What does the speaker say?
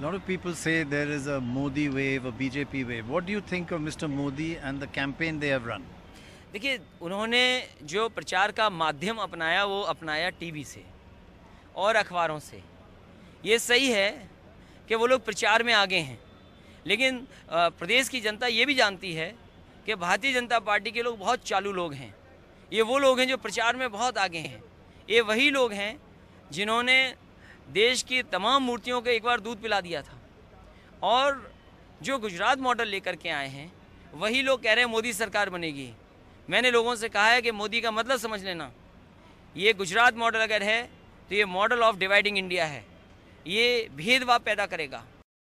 A lot of people say there is a Modi wave, a BJP wave. What do you think of Mr. Modi and the campaign they have run? देखिए उन्होंने जो प्रचार का माध्यम अपनाया वो अपनाया टीवी से और अखबारों से ये सही है कि वो लोग प्रचार में आगे हैं लेकिन प्रदेश की जनता ये भी जानती है कि भारतीय जनता पार्टी के लोग बहुत चालू लोग हैं ये वो लोग हैं जो प्रचार में बहुत आगे हैं ये वही लोग हैं जिन्होंने देश की तमाम मूर्तियों को एक बार दूध पिला दिया था और जो गुजरात मॉडल लेकर के आए हैं वही लोग कह रहे हैं मोदी सरकार बनेगी मैंने लोगों से कहा है कि मोदी का मतलब समझ लेना ये गुजरात मॉडल अगर है तो ये मॉडल ऑफ डिवाइडिंग इंडिया है ये भेदभाव पैदा करेगा